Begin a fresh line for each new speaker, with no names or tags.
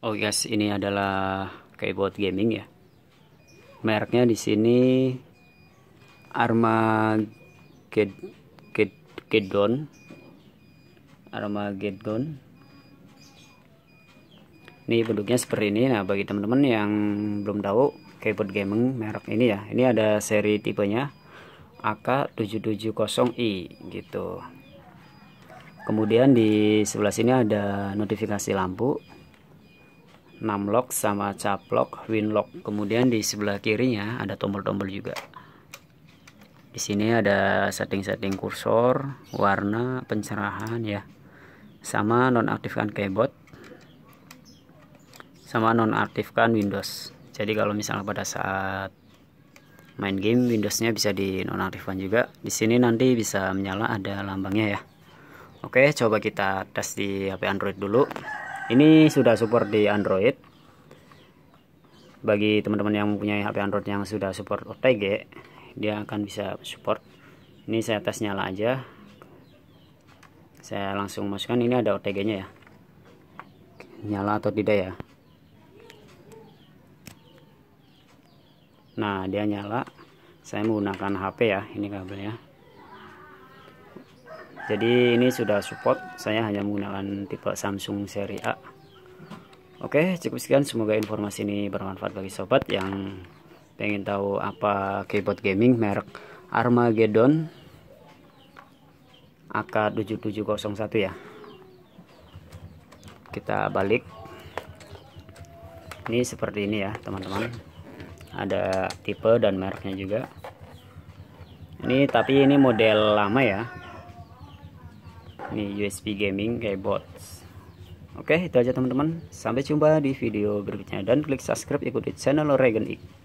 Oh guys, ini adalah keyboard gaming ya. Mereknya di sini Armageddon. Armageddon. Ini bentuknya seperti ini. Nah, bagi teman-teman yang belum tahu keyboard gaming merek ini ya. Ini ada seri tipenya AK770i gitu. Kemudian di sebelah sini ada notifikasi lampu 6 lock sama cap lock, win lock. Kemudian di sebelah kirinya ada tombol-tombol juga. Di sini ada setting-setting kursor, warna, pencerahan ya. Sama nonaktifkan keyboard. Sama nonaktifkan Windows. Jadi kalau misalnya pada saat main game Windowsnya bisa di nonaktifkan juga. Di sini nanti bisa menyala ada lambangnya ya. Oke, coba kita tes di HP Android dulu ini sudah support di Android bagi teman-teman yang punya HP Android yang sudah support OTG dia akan bisa support ini saya tes nyala aja saya langsung masukkan ini ada OTG nya ya nyala atau tidak ya nah dia nyala saya menggunakan HP ya ini kabelnya jadi ini sudah support saya hanya menggunakan tipe Samsung seri A oke cukup sekian semoga informasi ini bermanfaat bagi sobat yang pengen tahu apa keyboard gaming merek Armageddon AK7701 ya kita balik ini seperti ini ya teman-teman ada tipe dan mereknya juga ini tapi ini model lama ya ini USB gaming keyboard oke itu aja teman-teman sampai jumpa di video berikutnya dan klik subscribe ikuti channel Regen